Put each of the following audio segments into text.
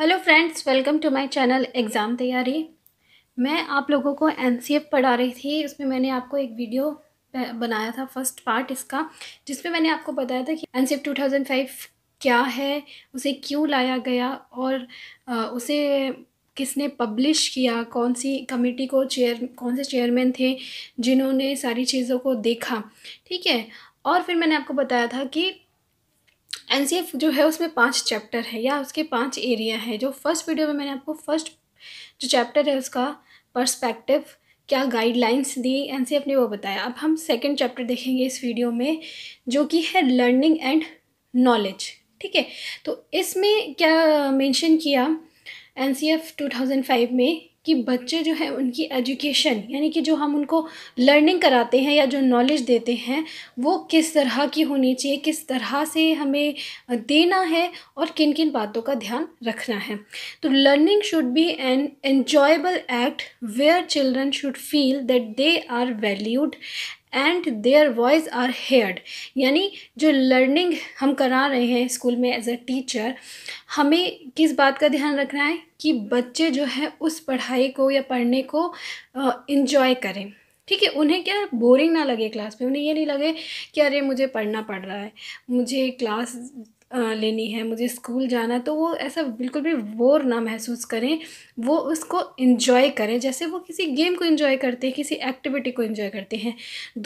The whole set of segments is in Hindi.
Hello friends welcome to my channel exam तैयारी मैं आप लोगों को एन पढ़ा रही थी उसमें मैंने आपको एक वीडियो बनाया था फर्स्ट पार्ट इसका जिसमें मैंने आपको बताया था कि एन 2005 क्या है उसे क्यों लाया गया और उसे किसने पब्लिश किया कौन सी कमेटी को चेयर कौन से चेयरमैन थे जिन्होंने सारी चीज़ों को देखा ठीक है और फिर मैंने आपको बताया था कि एन जो है उसमें पाँच चैप्टर है या उसके पाँच एरिया है जो फर्स्ट वीडियो में मैंने आपको फर्स्ट जो चैप्टर है उसका पर्सपेक्टिव क्या गाइडलाइंस दी एन ने वो बताया अब हम सेकेंड चैप्टर देखेंगे इस वीडियो में जो कि है लर्निंग एंड नॉलेज ठीक है तो इसमें क्या मेंशन किया एन 2005 में कि बच्चे जो है उनकी एजुकेशन यानी कि जो हम उनको लर्निंग कराते हैं या जो नॉलेज देते हैं वो किस तरह की होनी चाहिए किस तरह से हमें देना है और किन किन बातों का ध्यान रखना है तो learning should be an enjoyable act where children should feel that they are valued and their voice are heard यानी जो लर्निंग हम करा रहे हैं स्कूल में एज अ टीचर हमें किस बात का ध्यान रखना है कि बच्चे जो है उस पढ़ाई को या पढ़ने को इन्जॉय करें ठीक है उन्हें क्या बोरिंग ना लगे क्लास में उन्हें ये नहीं लगे कि अरे मुझे पढ़ना पड़ रहा है मुझे क्लास लेनी है मुझे स्कूल जाना तो वो ऐसा बिल्कुल भी बोर ना महसूस करें वो उसको इन्जॉय करें जैसे वो किसी गेम को इन्जॉय करते हैं किसी एक्टिविटी को इन्जॉय करते हैं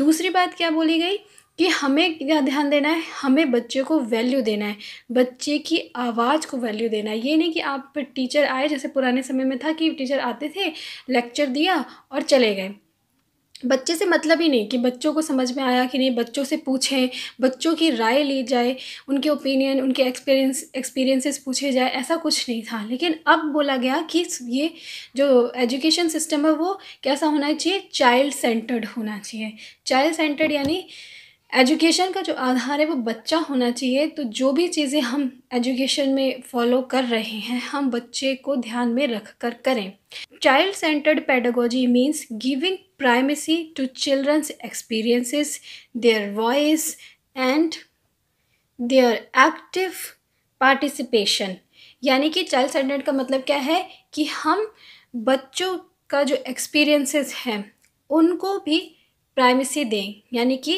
दूसरी बात क्या बोली गई कि हमें क्या ध्यान देना है हमें बच्चे को वैल्यू देना है बच्चे की आवाज़ को वैल्यू देना है ये नहीं कि आप टीचर आए जैसे पुराने समय में था कि टीचर आते थे लेक्चर दिया और चले गए बच्चे से मतलब ही नहीं कि बच्चों को समझ में आया कि नहीं बच्चों से पूछें बच्चों की राय ली जाए उनके ओपिनियन उनके एक्सपीरियंस एक्सपीरियंसेस पूछे जाए ऐसा कुछ नहीं था लेकिन अब बोला गया कि ये जो एजुकेशन सिस्टम है वो कैसा होना चाहिए चाइल्ड सेंटर्ड होना चाहिए चाइल्ड सेंटर्ड यानी एजुकेशन का जो आधार है वो बच्चा होना चाहिए तो जो भी चीज़ें हम एजुकेशन में फॉलो कर रहे हैं हम बच्चे को ध्यान में रख कर करें child centred pedagogy means giving primacy to children's experiences, their voice, and their active participation. यानी कि चाइल्ड सेंटर्ड का मतलब क्या है कि हम बच्चों का जो एक्सपीरियंसेस हैं उनको भी प्राइमेसी दें यानी कि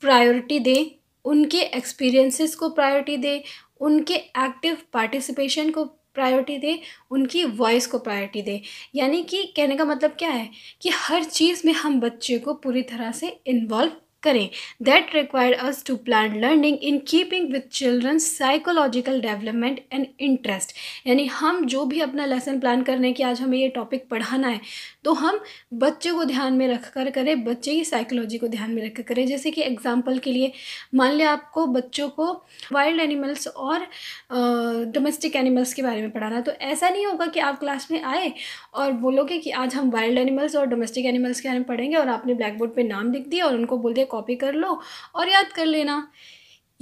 प्रायोरिटी दें उनके एक्सपीरियंसेस को प्रायोरिटी दें उनके एक्टिव पार्टिसिपेशन को प्रायोरिटी दे उनकी वॉइस को प्रायोरिटी दे यानी कि कहने का मतलब क्या है कि हर चीज़ में हम बच्चे को पूरी तरह से इन्वॉल्व करें that required us to plan learning in keeping with children psychological development and interest यानी हम जो भी अपना लेसन प्लान कर रहे हैं कि आज हमें ये टॉपिक पढ़ाना है तो हम बच्चे को ध्यान में रख कर करें बच्चे की साइकोलॉजी को ध्यान में रख कर करें जैसे कि एग्जाम्पल के लिए मान लिया आपको बच्चों को वाइल्ड एनिमल्स और डोमेस्टिक एनिमल्स के बारे में पढ़ाना तो ऐसा नहीं होगा कि आप क्लास में आए और बोलोगे कि आज हम वाइल्ड एनिमल्स और डोमेस्टिक एनिमल्स के बारे में पढ़ेंगे और आपने ब्लैक बोर्ड पर नाम लिख दिया और उनको बोल दिया कॉपी कर लो और याद कर लेना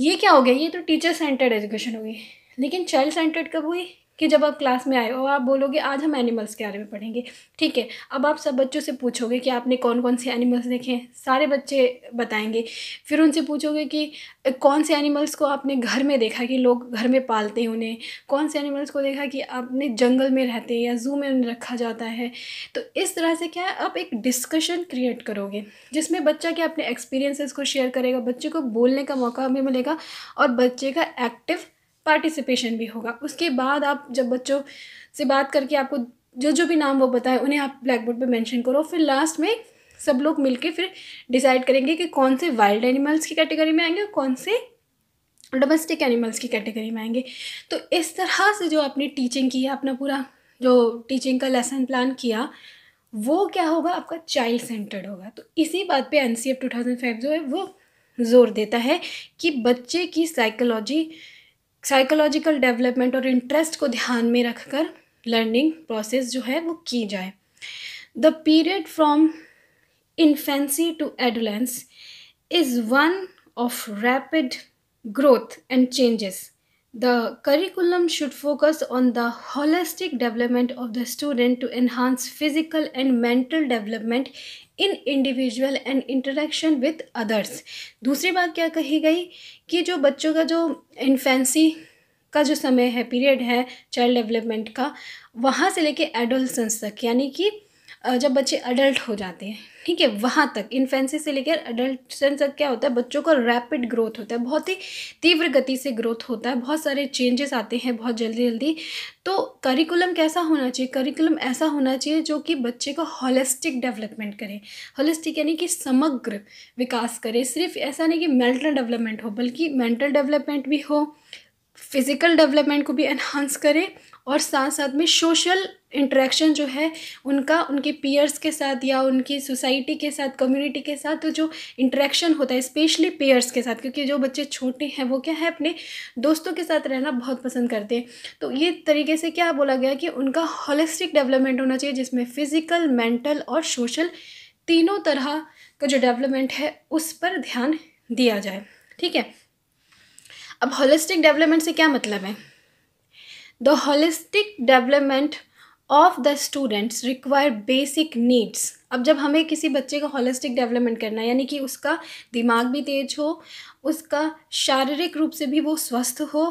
ये क्या हो गया ये तो टीचर सेंटर्ड एजुकेशन हो गई लेकिन चाइल्ड सेंटर्ड कब हुई कि जब आप क्लास में आए हो आप बोलोगे आज हम एनिमल्स के बारे में पढ़ेंगे ठीक है अब आप सब बच्चों से पूछोगे कि आपने कौन कौन से एनिमल्स देखे हैं सारे बच्चे बताएंगे फिर उनसे पूछोगे कि कौन से एनिमल्स को आपने घर में देखा कि लोग घर में पालते हैं उन्हें कौन से एनिमल्स को देखा कि आपने जंगल में रहते हैं या जू में उन्हें रखा जाता है तो इस तरह से क्या है आप एक डिस्कशन क्रिएट करोगे जिसमें बच्चा क्या अपने एक्सपीरियंसेस को शेयर करेगा बच्चे को बोलने का मौका भी मिलेगा और बच्चे का एक्टिव पार्टिसिपेशन भी होगा उसके बाद आप जब बच्चों से बात करके आपको जो जो भी नाम वो बताए उन्हें आप ब्लैक बोर्ड पर मैंशन करो फिर लास्ट में सब लोग मिलके फिर डिसाइड करेंगे कि कौन से वाइल्ड एनिमल्स की कैटेगरी में आएंगे और कौन से डोमेस्टिक एनिमल्स की कैटेगरी में आएंगे तो इस तरह से जो आपने टीचिंग की अपना पूरा जो टीचिंग का लेसन प्लान किया वो क्या होगा आपका चाइल्ड सेंटर्ड होगा तो इसी बात पे N C F two thousand five जो है वो जोर देता है कि बच्चे की साइकोलॉजी साइकोलॉजिकल डेवलपमेंट और इंटरेस्ट को ध्यान में रखकर लर्निंग प्रोसेस जो है वो की जाए the period from infancy to adolescence is one of rapid growth and changes The curriculum should focus on the holistic development of the student to enhance physical and mental development in individual and interaction with others. दूसरी बात क्या कही गई कि जो बच्चों का जो इन्फेंसी का जो समय है पीरियड है चाइल्ड डेवलपमेंट का वहाँ से लेके एडोलसेंस तक यानी कि जब बच्चे अडल्ट हो जाते हैं ठीक है वहाँ तक इन्फेंसी से लेकर अडल्टन तक क्या होता है बच्चों का रैपिड ग्रोथ होता है बहुत ही तीव्र गति से ग्रोथ होता है बहुत सारे चेंजेस आते हैं बहुत जल्दी जल्दी तो करिकुलम कैसा होना चाहिए करिकुलम ऐसा होना चाहिए जो कि बच्चे का होलिस्टिक डेवलपमेंट करे होलिस्टिक यानी कि समग्र विकास करे सिर्फ ऐसा नहीं कि मेंटल डेवलपमेंट हो बल्कि मेंटल डेवलपमेंट भी हो फिज़िकल डेवलपमेंट को भी एनहांस करें और साथ साथ में सोशल इंट्रैक्शन जो है उनका उनके पीयर्स के साथ या उनकी सोसाइटी के साथ कम्युनिटी के साथ तो जो इंट्रैक्शन होता है स्पेशली पेयर्स के साथ क्योंकि जो बच्चे छोटे हैं वो क्या है अपने दोस्तों के साथ रहना बहुत पसंद करते हैं तो ये तरीके से क्या बोला गया कि उनका होलिस्टिक डेवलपमेंट होना चाहिए जिसमें फ़िज़िकल मेंटल और सोशल तीनों तरह का जो डेवलपमेंट है उस पर ध्यान दिया जाए ठीक है अब होलिस्टिक डेवलपमेंट से क्या मतलब है the holistic development of the students require basic needs अब जब हमें किसी बच्चे का हॉलिस्टिक डेवलपमेंट करना है यानी कि उसका दिमाग भी तेज हो उसका शारीरिक रूप से भी वो स्वस्थ हो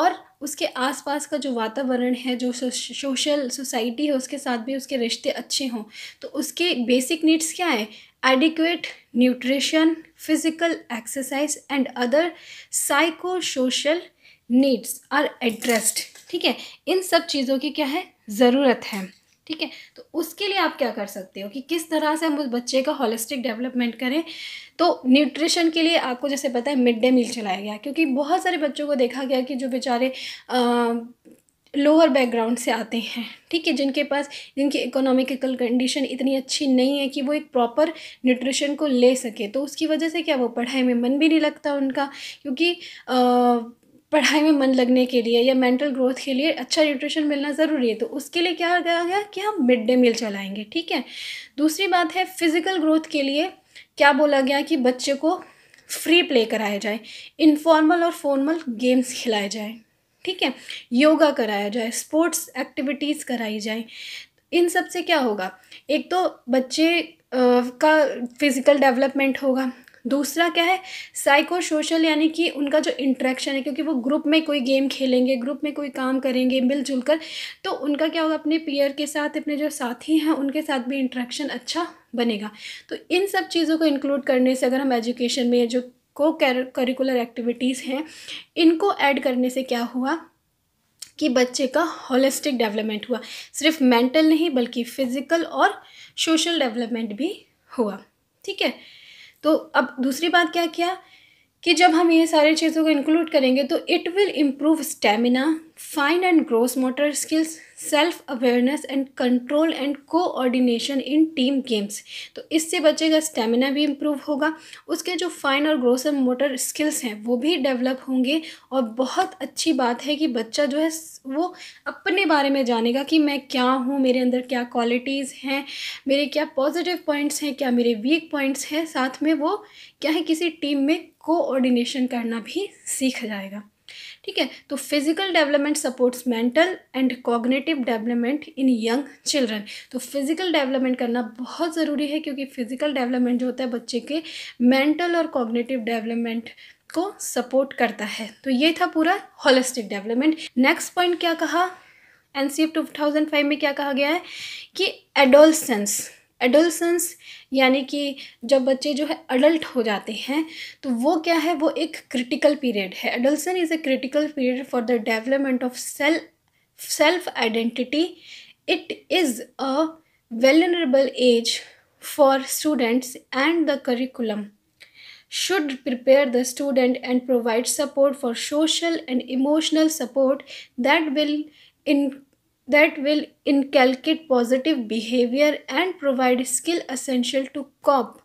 और उसके आसपास का जो वातावरण है जो सोशल सोसाइटी है उसके साथ भी उसके रिश्ते अच्छे हों तो उसके बेसिक नीड्स क्या है adequate nutrition physical exercise and other psycho social needs are addressed ठीक है इन सब चीज़ों की क्या है ज़रूरत है ठीक है तो उसके लिए आप क्या कर सकते हो कि किस तरह से हम उस बच्चे का होलिस्टिक डेवलपमेंट करें तो न्यूट्रिशन के लिए आपको जैसे पता है मिड डे मील चलाया गया क्योंकि बहुत सारे बच्चों को देखा गया कि जो बेचारे लोअर बैकग्राउंड से आते हैं ठीक है जिनके पास जिनकी इकोनॉमिकल कंडीशन इतनी अच्छी नहीं है कि वो एक प्रॉपर न्यूट्रिशन को ले सके तो उसकी वजह से क्या वो पढ़ाई में मन भी नहीं लगता उनका क्योंकि आ, पढ़ाई में मन लगने के लिए या मेंटल ग्रोथ के लिए अच्छा न्यूट्रिशन मिलना ज़रूरी है तो उसके लिए क्या कहा गया कि हम मिड डे मील चलाएंगे ठीक है दूसरी बात है फिज़िकल ग्रोथ के लिए क्या बोला गया कि बच्चे को फ्री प्ले कराया जाए इनफॉर्मल और फॉर्मल गेम्स खिलाए जाए ठीक है योगा कराया जाए स्पोर्ट्स एक्टिविटीज़ कराई जाए इन सब से क्या होगा एक तो बच्चे का फिज़िकल डेवलपमेंट होगा दूसरा क्या है साइको सोशल यानी कि उनका जो इंट्रैक्शन है क्योंकि वो ग्रुप में कोई गेम खेलेंगे ग्रुप में कोई काम करेंगे मिलजुल कर तो उनका क्या होगा अपने पीयर के साथ अपने जो साथी हैं उनके साथ भी इंट्रैक्शन अच्छा बनेगा तो इन सब चीज़ों को इंक्लूड करने से अगर हम एजुकेशन में जो को करिकुलर एक्टिविटीज़ हैं इनको ऐड करने से क्या हुआ कि बच्चे का होलिस्टिक डेवलपमेंट हुआ सिर्फ मेंटल नहीं बल्कि फिज़िकल और सोशल डेवलपमेंट भी हुआ ठीक है तो अब दूसरी बात क्या किया कि जब हम ये सारी चीज़ों को इंक्लूड करेंगे तो it will improve stamina fine and gross motor skills self awareness and control and coordination in team games तो इससे बच्चे का स्टेमिना भी इम्प्रूव होगा उसके जो फाइन और ग्रोसर मोटर स्किल्स हैं वो भी डेवलप होंगे और बहुत अच्छी बात है कि बच्चा जो है वो अपने बारे में जानेगा कि मैं क्या हूँ मेरे अंदर क्या क्वालिटीज़ हैं मेरे क्या पॉजिटिव पॉइंट्स हैं क्या मेरे वीक पॉइंट्स हैं साथ में वो क्या है किसी टीम में कोऑर्डिनेशन करना भी सीख जाएगा ठीक है तो physical development supports mental and cognitive development in young children तो फिजिकल डेवलपमेंट करना बहुत ज़रूरी है क्योंकि फिजिकल डेवलपमेंट जो होता है बच्चे के मेंटल और कॉग्नेटिव डेवलपमेंट को सपोर्ट करता है तो ये था पूरा होलिस्टिक डेवलपमेंट नेक्स्ट पॉइंट क्या कहा N C F two thousand five में क्या कहा गया है कि एडोलसेंस एडल्सन्स यानी कि जब बच्चे जो है अडल्ट हो जाते हैं तो वो क्या है वो एक क्रिटिकल पीरियड है adolescence is a critical period for the development of self self identity it is a vulnerable age for students and the curriculum should prepare the student and provide support for social and emotional support that will in that will inculcate positive behavior and provide skill essential to cope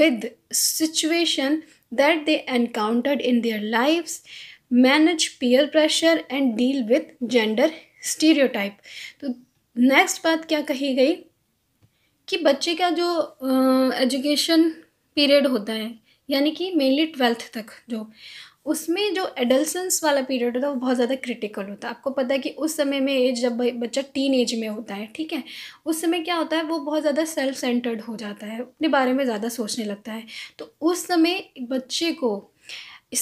with situation that they encountered in their lives manage peer pressure and deal with gender stereotype तो नेक्स्ट बात क्या कही गई कि बच्चे का जो एजुकेशन uh, period होता है यानी कि मेनली ट्वेल्थ तक जो उसमें जो एडल्सेंस वाला पीरियड होता है वो बहुत ज़्यादा क्रिटिकल होता है आपको पता है कि उस समय में एज जब बच्चा टीन एज में होता है ठीक है उस समय क्या होता है वो बहुत ज़्यादा सेल्फ सेंटर्ड हो जाता है अपने बारे में ज़्यादा सोचने लगता है तो उस समय बच्चे को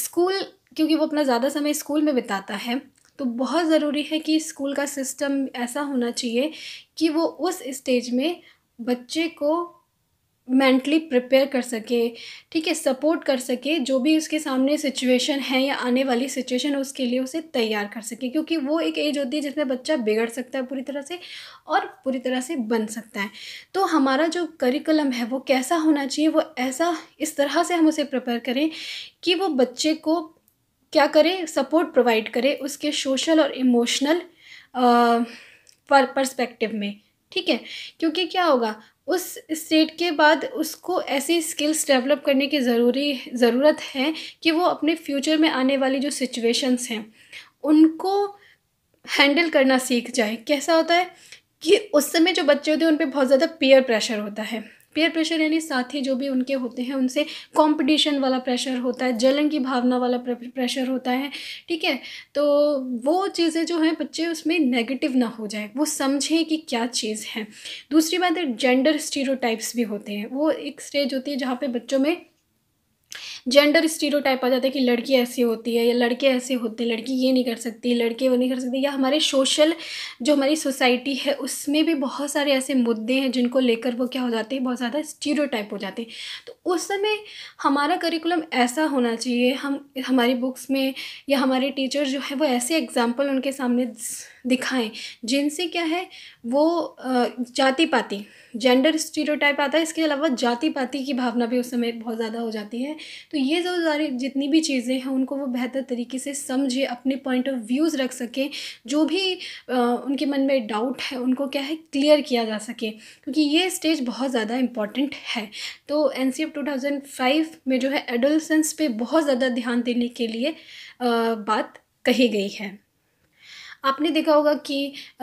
स्कूल क्योंकि वो अपना ज़्यादा समय स्कूल में बिताता है तो बहुत ज़रूरी है कि स्कूल का सिस्टम ऐसा होना चाहिए कि वो उस स्टेज में बच्चे को मेंटली प्रिपेयर कर सके ठीक है सपोर्ट कर सके जो भी उसके सामने सिचुएशन है या आने वाली सिचुएशन है उसके लिए उसे तैयार कर सके क्योंकि वो एक एज होती है जिसमें बच्चा बिगड़ सकता है पूरी तरह से और पूरी तरह से बन सकता है तो हमारा जो करिकुलम है वो कैसा होना चाहिए वो ऐसा इस तरह से हम उसे प्रिपेयर करें कि वो बच्चे को क्या करें सपोर्ट प्रोवाइड करें उसके सोशल और इमोशनल पर, पर्सपेक्टिव में ठीक है क्योंकि क्या होगा उस स्टेट के बाद उसको ऐसी स्किल्स डेवलप करने की ज़रूरी ज़रूरत है कि वो अपने फ्यूचर में आने वाली जो सिचुएशंस हैं उनको हैंडल करना सीख जाए कैसा होता है कि उस समय जो बच्चे होते हैं उन पर बहुत ज़्यादा पीयर प्रेशर होता है पेयर प्रेशर यानी साथी जो भी उनके होते हैं उनसे कंपटीशन वाला प्रेशर होता है जलन की भावना वाला प्रेशर होता है ठीक है तो वो चीज़ें जो हैं बच्चे उसमें नेगेटिव ना हो जाए वो समझें कि क्या चीज़ है दूसरी बात है जेंडर स्टीरोटाइप्स भी होते हैं वो एक स्टेज होती है जहाँ पे बच्चों में जेंडर टाइप आ जाता है कि लड़की ऐसी होती है या लड़के ऐसे होते हैं लड़की ये नहीं कर सकती लड़के वो नहीं कर सकती या हमारे सोशल जो हमारी सोसाइटी है उसमें भी बहुत सारे ऐसे मुद्दे हैं जिनको लेकर वो क्या हो जाते हैं बहुत ज़्यादा स्टीरो हो जाते हैं तो उस समय हमारा करिकुलम ऐसा होना चाहिए हम हमारी बुक्स में या हमारे टीचर जो है वो ऐसे एग्ज़ाम्पल उनके सामने दिखाएं जिनसे क्या है वो जाति पाति जेंडर स्टीरियोटाइप आता है इसके अलावा जाति पाति की भावना भी उस समय बहुत ज़्यादा हो जाती है तो ये जो सारी जितनी भी चीज़ें हैं उनको वो बेहतर तरीके से समझे अपने पॉइंट ऑफ व्यूज़ रख सकें जो भी आ, उनके मन में डाउट है उनको क्या है क्लियर किया जा सके क्योंकि ये स्टेज बहुत ज़्यादा इंपॉर्टेंट है तो N C F two thousand five में जो है एडोलसेंस पे बहुत ज़्यादा ध्यान देने के लिए आ, बात कही गई है आपने देखा होगा कि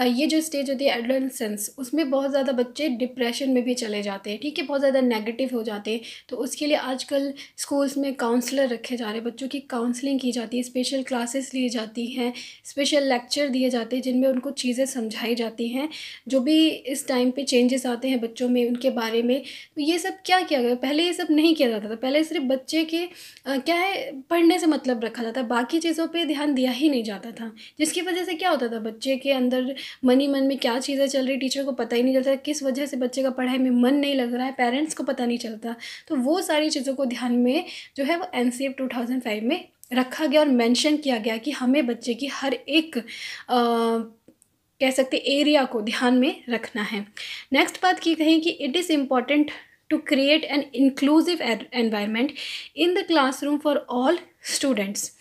ये जो स्टेज होती है एडोलसेंस उसमें बहुत ज़्यादा बच्चे डिप्रेशन में भी चले जाते हैं ठीक है बहुत ज़्यादा नेगेटिव हो जाते हैं तो उसके लिए आजकल स्कूल्स में काउंसलर रखे जा रहे हैं बच्चों की काउंसलिंग की जाती है स्पेशल क्लासेस ली जाती हैं स्पेशल लेक्चर दिए जाते हैं जिनमें उनको चीज़ें समझाई जाती हैं जो भी इस टाइम पर चेंजेस आते हैं बच्चों में उनके बारे में तो ये सब क्या किया गया पहले ये सब नहीं किया जाता था पहले सिर्फ बच्चे के क्या है पढ़ने से मतलब रखा जाता बाकी चीज़ों पर ध्यान दिया ही नहीं जाता था जिसकी वजह से क्या क्या होता था बच्चे के अंदर मन ही मन में क्या चीज़ें चल रही टीचर को पता ही नहीं चलता किस वजह से बच्चे का पढ़ाई में मन नहीं लग रहा है पेरेंट्स को पता नहीं चलता तो वो सारी चीज़ों को ध्यान में जो है वो एन सी में रखा गया और मेंशन किया गया कि हमें बच्चे की हर एक आ, कह सकते एरिया को ध्यान में रखना है नेक्स्ट बात की कहें कि it is important to create an inclusive environment in the classroom for all students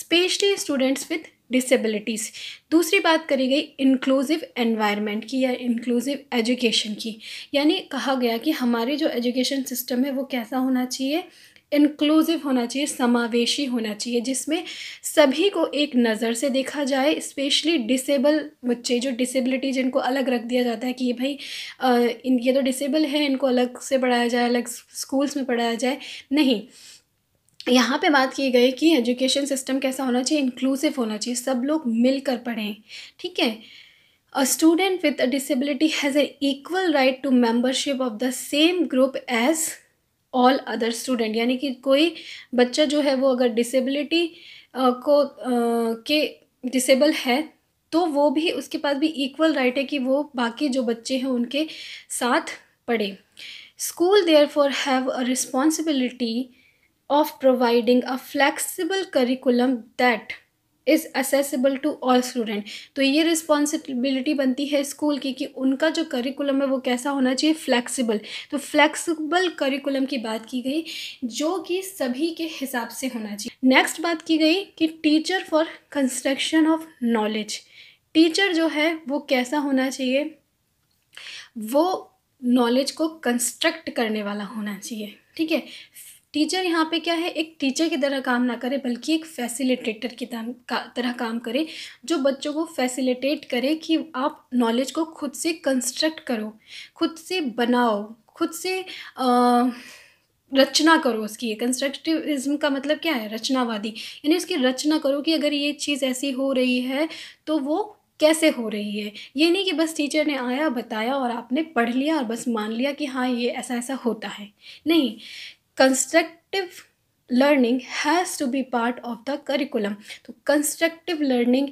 specially students with disabilities दूसरी बात करी गई इंक्लूसिव एनवायरनमेंट की या इंक्लूसिव एजुकेशन की यानी कहा गया कि हमारे जो एजुकेशन सिस्टम है वो कैसा होना चाहिए इंक्लूसिव होना चाहिए समावेशी होना चाहिए जिसमें सभी को एक नज़र से देखा जाए स्पेशली डिसेबल बच्चे जो डिसेबिलिटी जिनको अलग रख दिया जाता है कि ये भाई आ, इन ये तो डिसेबल है इनको अलग से पढ़ाया जाए अलग स्कूल्स में पढ़ाया जाए नहीं यहाँ पे बात की गई कि एजुकेशन सिस्टम कैसा होना चाहिए इंक्लूसिव होना चाहिए सब लोग मिल कर पढ़ें ठीक है a student with a disability has a equal right to membership of the same group as all other student यानी कि कोई बच्चा जो है वो अगर डिसेबिलिटी को आ, के डिसेबल है तो वो भी उसके पास भी इक्वल राइट है कि वो बाकी जो बच्चे हैं उनके साथ पढ़े school therefore have a responsibility of providing a flexible curriculum that is accessible to all student तो ये रिस्पॉन्सिबिलिटी बनती है स्कूल की कि उनका जो करिकुलम है वो कैसा होना चाहिए फ्लैक्सिबल तो फ्लैक्सिबल करिकुलम की बात की गई जो कि सभी के हिसाब से होना चाहिए नेक्स्ट बात की गई कि teacher for construction of knowledge teacher जो है वो कैसा होना चाहिए वो नॉलेज को कंस्ट्रक्ट करने वाला होना चाहिए ठीक है टीचर यहाँ पे क्या है एक टीचर की तरह काम ना करे बल्कि एक फैसिलिटेटर की का, तरह काम करे जो बच्चों को फैसिलिटेट करे कि आप नॉलेज को खुद से कंस्ट्रक्ट करो खुद से बनाओ खुद से आ, रचना करो उसकी कंस्ट्रक्टिविज्म का मतलब क्या है रचनावादी यानी उसकी रचना करो कि अगर ये चीज़ ऐसी हो रही है तो वो कैसे हो रही है ये नहीं कि बस टीचर ने आया बताया और आपने पढ़ लिया और बस मान लिया कि हाँ ये ऐसा ऐसा होता है नहीं constructive learning has to be part of the curriculum तो कंस्ट्रक्टिव लर्निंग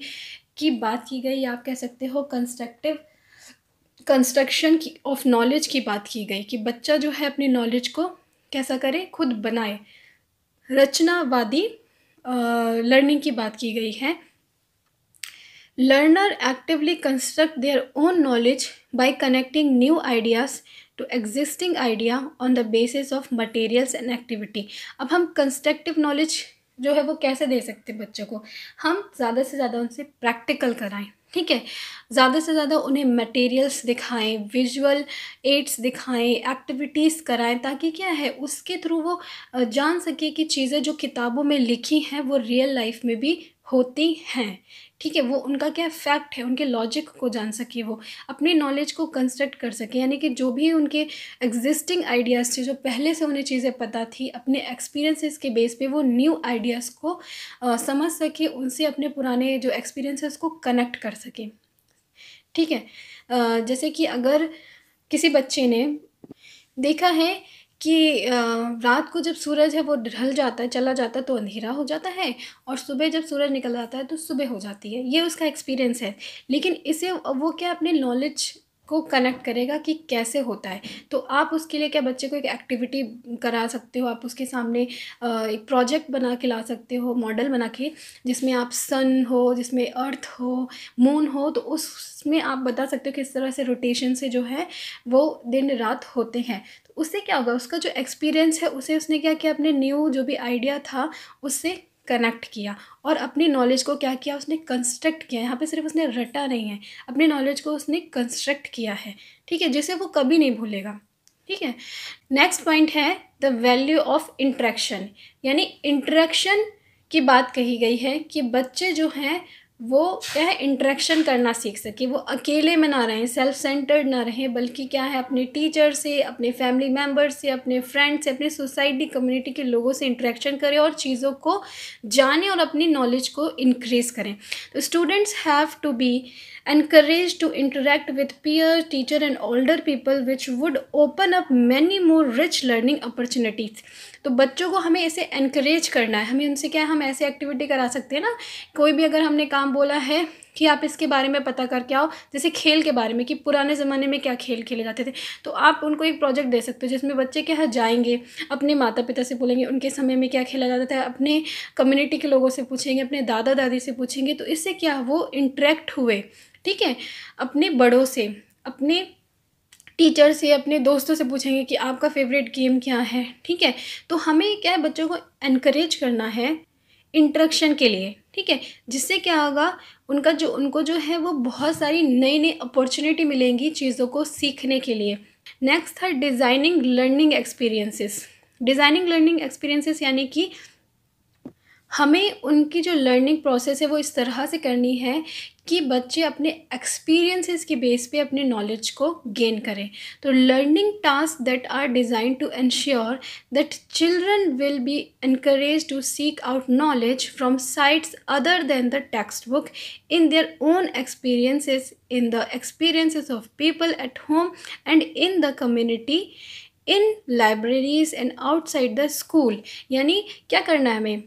की बात की गई आप कह सकते हो कंस्ट्रक्टिव कंस्ट्रक्शन की ऑफ नॉलेज की बात की गई कि बच्चा जो है अपनी नॉलेज को कैसा करे खुद बनाए रचनावादी लर्निंग की बात की गई है learner actively construct their own knowledge by connecting new ideas to existing idea on the basis of materials and activity अब हम कंस्ट्रक्टिव नॉलेज जो है वो कैसे दे सकते हैं बच्चों को हम ज़्यादा से ज़्यादा उनसे प्रैक्टिकल कराएं ठीक है ज़्यादा से ज़्यादा उन्हें मटेरियल्स दिखाएं विजुअल एड्स दिखाएं एक्टिविटीज़ कराएं ताकि क्या है उसके थ्रू वो जान सके कि चीज़ें जो किताबों में लिखी हैं वो रियल लाइफ में भी होती हैं ठीक है वो उनका क्या फैक्ट है उनके लॉजिक को जान सके वो अपने नॉलेज को कंस्ट्रक्ट कर सके यानी कि जो भी उनके एग्जिस्टिंग आइडियाज़ थे जो पहले से उन्हें चीज़ें पता थी अपने एक्सपीरियंसेस के बेस पे वो न्यू आइडियाज़ को आ, समझ सके उनसे अपने पुराने जो एक्सपीरियंसेस को कनेक्ट कर सके ठीक है आ, जैसे कि अगर किसी बच्चे ने देखा है कि रात को जब सूरज है वो ढल जाता है चला जाता है तो अंधेरा हो जाता है और सुबह जब सूरज निकल जाता है तो सुबह हो जाती है ये उसका एक्सपीरियंस है लेकिन इसे वो क्या अपने नॉलेज को कनेक्ट करेगा कि कैसे होता है तो आप उसके लिए क्या बच्चे को एक एक्टिविटी करा सकते हो आप उसके सामने एक प्रोजेक्ट बना के ला सकते हो मॉडल बना के जिसमें आप सन हो जिसमें अर्थ हो मून हो तो उसमें आप बता सकते हो किस तरह से रोटेशन से जो है वो दिन रात होते हैं तो उससे क्या होगा उसका जो एक्सपीरियंस है उसे उसने क्या किया अपने न्यू जो भी आइडिया था उससे कनेक्ट किया और अपनी नॉलेज को क्या किया उसने कंस्ट्रक्ट किया यहाँ पे सिर्फ उसने रटा नहीं है अपने नॉलेज को उसने कंस्ट्रक्ट किया है ठीक है जिसे वो कभी नहीं भूलेगा ठीक है नेक्स्ट पॉइंट है द वैल्यू ऑफ इंट्रैक्शन यानी इंट्रैक्शन की बात कही गई है कि बच्चे जो हैं वो क्या है इंट्रैक्शन करना सीख सके वो अकेले में ना रहें सेल्फ सेंटर्ड ना रहें बल्कि क्या है अपने टीचर से अपने फैमिली मेम्बर से अपने फ्रेंड से अपने सोसाइटी कम्युनिटी के लोगों से इंट्रैक्शन करें और चीज़ों को जानें और अपनी नॉलेज को इनक्रीज करें तो students have to be encourage to interact with peer teacher and older people which would open up many more rich learning opportunities तो बच्चों को हमें इसे इनक्रेज करना है हमें उनसे क्या है हम ऐसे एक्टिविटी करा सकते हैं ना कोई भी अगर हमने काम बोला है कि आप इसके बारे में पता करके आओ जैसे खेल के बारे में कि पुराने ज़माने में क्या खेल खेले जाते थे तो आप उनको एक प्रोजेक्ट दे सकते हो जिसमें बच्चे क्या है जाएंगे अपने माता पिता से बोलेंगे उनके समय में क्या खेला जाता था अपने कम्युनिटी के लोगों से पूछेंगे अपने दादा दादी से पूछेंगे तो इससे क्या वो इंट्रैक्ट हुए ठीक है अपने बड़ों से अपने टीचर से अपने दोस्तों से पूछेंगे कि आपका फेवरेट गेम क्या है ठीक है तो हमें क्या है बच्चों को इनक्रेज करना है इंट्रक्शन के लिए ठीक है जिससे क्या होगा उनका जो उनको जो है वो बहुत सारी नई नई अपॉर्चुनिटी मिलेंगी चीज़ों को सीखने के लिए नेक्स्ट था designing learning experiences designing learning experiences यानी कि हमें उनकी जो लर्निंग प्रोसेस है वो इस तरह से करनी है कि बच्चे अपने एक्सपीरियंसेस के बेस पे अपने नॉलेज को गेन करें तो learning task that are design to ensure that children will be increase to seek out knowledge from sites other than the text book in their own experiences in the experiences of people at home and in the community in libraries and outside the school यानी क्या करना है हमें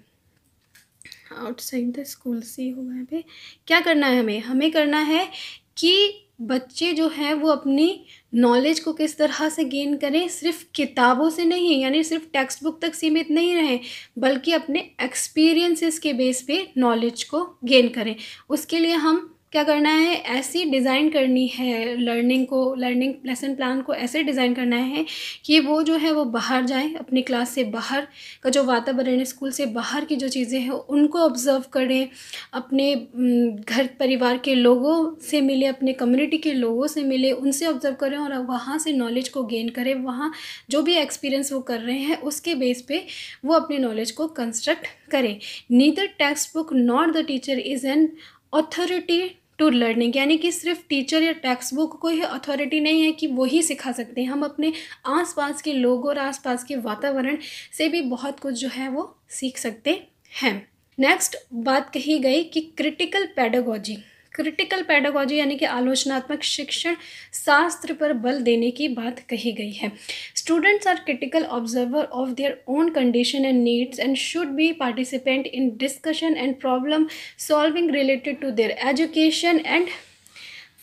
आउटसाइड द स्कूल से हुआ है पे क्या करना है हमें हमें करना है कि बच्चे जो हैं वो अपनी नॉलेज को किस तरह से गेन करें सिर्फ किताबों से नहीं यानी सिर्फ टेक्स्ट बुक तक सीमित नहीं रहें बल्कि अपने एक्सपीरियंसेस के बेस पे नॉलेज को गेन करें उसके लिए हम क्या करना है ऐसी डिज़ाइन करनी है लर्निंग को लर्निंग लेसन प्लान को ऐसे डिज़ाइन करना है कि वो जो है वो बाहर जाए अपनी क्लास से बाहर का जो वातावरण है स्कूल से बाहर की जो चीज़ें हैं उनको ऑब्ज़र्व करें अपने घर परिवार के लोगों से मिले अपने कम्युनिटी के लोगों से मिले उनसे ऑब्ज़र्व करें और वहाँ से नॉलेज को गेन करें वहाँ जो भी एक्सपीरियंस वो कर रहे हैं उसके बेस पे वो अपने नॉलेज को कंस्ट्रक्ट करें neither text book not the teacher is an authority to learning यानी कि सिर्फ टीचर या टेक्स्ट बुक को ही अथॉरिटी नहीं है कि वो ही सिखा सकते हैं हम अपने आसपास के लोगों और आसपास के वातावरण से भी बहुत कुछ जो है वो सीख सकते हैं नेक्स्ट बात कही गई कि क्रिटिकल पैडागॉजी क्रिटिकल पैडागॉजी यानी कि आलोचनात्मक शिक्षण शास्त्र पर बल देने की बात कही गई है students are critical observer of their own condition and needs and should be participant in discussion and problem solving related to their education and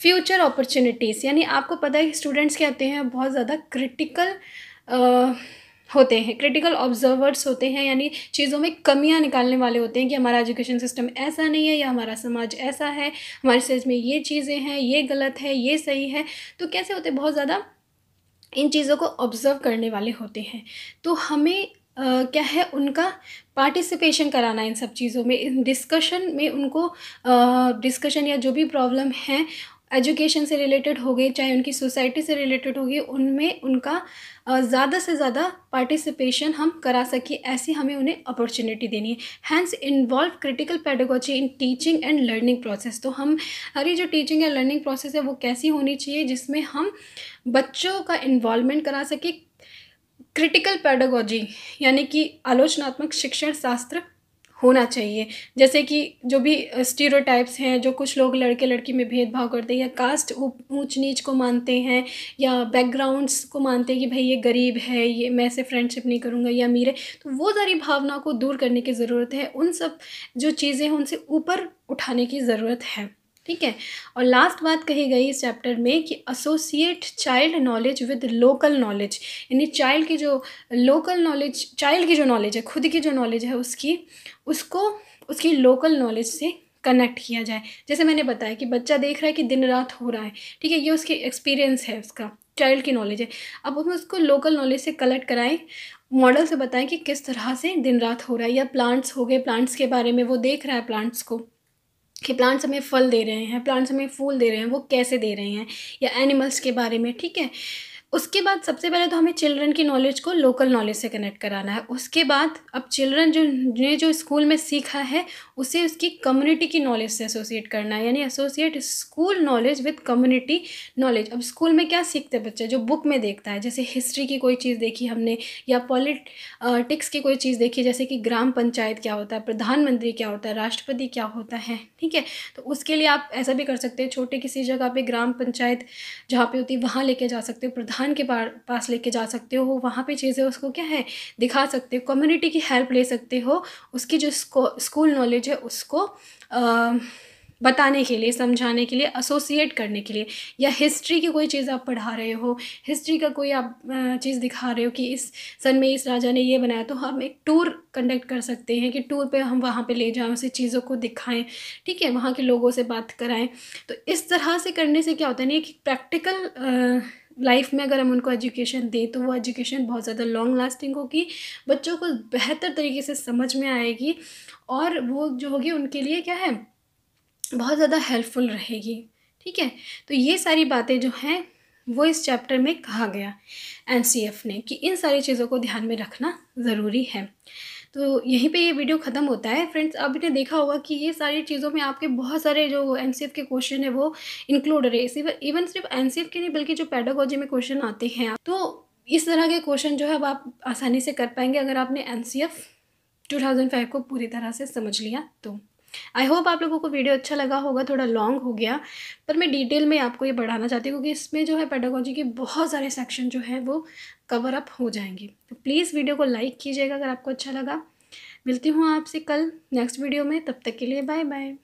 future opportunities यानी आपको पता है कि स्टूडेंट्स क्या होते हैं बहुत ज़्यादा क्रिटिकल होते हैं क्रिटिकल ऑब्जर्वर्स होते हैं यानी चीज़ों में कमियां निकालने वाले होते हैं कि हमारा एजुकेशन सिस्टम ऐसा नहीं है या हमारा समाज ऐसा है हमारे समाज में ये चीज़ें हैं ये गलत है ये सही है तो कैसे होते बहुत ज़्यादा इन चीज़ों को ऑब्ज़र्व करने वाले होते हैं तो हमें Uh, क्या है उनका पार्टिसिपेशन कराना इन सब चीज़ों में इन डिस्कशन में उनको डिस्कशन uh, या जो भी प्रॉब्लम है एजुकेशन से रिलेटेड हो गई चाहे उनकी सोसाइटी से रिलेटेड हो गई उनमें उनका ज़्यादा से ज़्यादा पार्टिसिपेशन हम करा सकें ऐसी हमें उन्हें अपॉर्चुनिटी देनी है hence involve critical pedagogy in teaching and learning process तो हम हमारी जो टीचिंग एंड लर्निंग प्रोसेस है वो कैसी होनी चाहिए जिसमें हम बच्चों का इन्वॉल्वमेंट करा सकें क्रिटिकल पेडागोजी यानी कि आलोचनात्मक शिक्षण शास्त्र होना चाहिए जैसे कि जो भी स्टीरोटाइप्स हैं जो कुछ लोग लड़के लड़की में भेदभाव करते हैं या कास्ट ऊंच नीच को मानते हैं या बैकग्राउंड्स को मानते हैं कि भाई ये गरीब है ये मैं से फ्रेंडशिप नहीं करूँगा या अमीर है तो वो सारी भावना को दूर करने की ज़रूरत है उन सब जो चीज़ें हैं उनसे ऊपर उठाने की ज़रूरत है ठीक है और लास्ट बात कही गई इस चैप्टर में कि associate child knowledge with local knowledge यानी चाइल्ड की जो लोकल नॉलेज चाइल्ड की जो नॉलेज है खुद की जो नॉलेज है उसकी उसको उसकी लोकल नॉलेज से कनेक्ट किया जाए जैसे मैंने बताया कि बच्चा देख रहा है कि दिन रात हो रहा है ठीक है ये उसकी एक्सपीरियंस है उसका चाइल्ड की नॉलेज है अब हम उसको लोकल नॉलेज से कलेक्ट कराएं मॉडल से बताएं कि किस तरह से दिन रात हो रहा है या प्लांट्स हो गए प्लांट्स के बारे में वो देख रहा है प्लांट्स को कि प्लांट्स हमें फल दे रहे हैं प्लांट्स हमें फूल दे रहे हैं वो कैसे दे रहे हैं या एनिमल्स के बारे में ठीक है उसके बाद सबसे पहले तो हमें चिल्ड्रन की नॉलेज को लोकल नॉलेज से कनेक्ट कराना है उसके बाद अब चिल्ड्रन जो ने जो स्कूल में सीखा है उसे उसकी कम्युनिटी की नॉलेज से एसोसिएट करना है यानी associate school knowledge with community knowledge अब स्कूल में क्या सीखते हैं बच्चे जो बुक में देखता है जैसे हिस्ट्री की कोई चीज़ देखी हमने या पॉलिटिक्स की कोई चीज़ देखी जैसे कि ग्राम पंचायत क्या होता है प्रधानमंत्री क्या होता है राष्ट्रपति क्या होता है ठीक है तो उसके लिए आप ऐसा भी कर सकते हैं छोटे किसी जगह पर ग्राम पंचायत जहाँ पर होती है वहाँ लेके जा सकते हो प्रधान खान के पास लेके जा सकते हो वहाँ पे चीज़ें उसको क्या है दिखा सकते हो कम्युनिटी की हेल्प ले सकते हो उसकी जो स्कूल नॉलेज है उसको आ, बताने के लिए समझाने के लिए एसोसिएट करने के लिए या हिस्ट्री की कोई चीज़ आप पढ़ा रहे हो हिस्ट्री का कोई आप चीज़ दिखा रहे हो कि इस सन में इस राजा ने ये बनाया तो हम एक टूर कंडक्ट कर सकते हैं कि टूर पे हम वहाँ पे ले जाएं उसे चीज़ों को दिखाएं ठीक है वहाँ के लोगों से बात कराएं तो इस तरह से करने से क्या होता है ना एक प्रैक्टिकल लाइफ में अगर हम उनको एजुकेशन दें तो वो एजुकेशन बहुत ज़्यादा लॉन्ग लास्टिंग होगी बच्चों को बेहतर तरीके से समझ में आएगी और वो जो होगी उनके लिए क्या है बहुत ज़्यादा हेल्पफुल रहेगी ठीक है तो ये सारी बातें जो हैं वो इस चैप्टर में कहा गया एन ने कि इन सारी चीज़ों को ध्यान में रखना ज़रूरी है तो यहीं पे ये वीडियो ख़त्म होता है फ्रेंड्स आपने देखा होगा कि ये सारी चीज़ों में आपके बहुत सारे जो एन के क्वेश्चन है वो इंक्लूड रहे सिर्फ इवन सिर्फ एन के नहीं बल्कि जो पैडोगोजी में क्वेश्चन आते हैं तो इस तरह के क्वेश्चन जो है अब आप आसानी से कर पाएंगे अगर आपने एन 2005 को पूरी तरह से समझ लिया तो आई होप आप लोगों को वीडियो अच्छा लगा होगा थोड़ा लॉन्ग हो गया पर मैं डिटेल में आपको ये बढ़ाना चाहती हूँ क्योंकि इसमें जो है पेडागोजी के बहुत सारे सेक्शन जो है वो कवर अप हो जाएंगे तो प्लीज़ वीडियो को लाइक कीजिएगा अगर आपको अच्छा लगा मिलती हूँ आपसे कल नेक्स्ट वीडियो में तब तक के लिए बाय बाय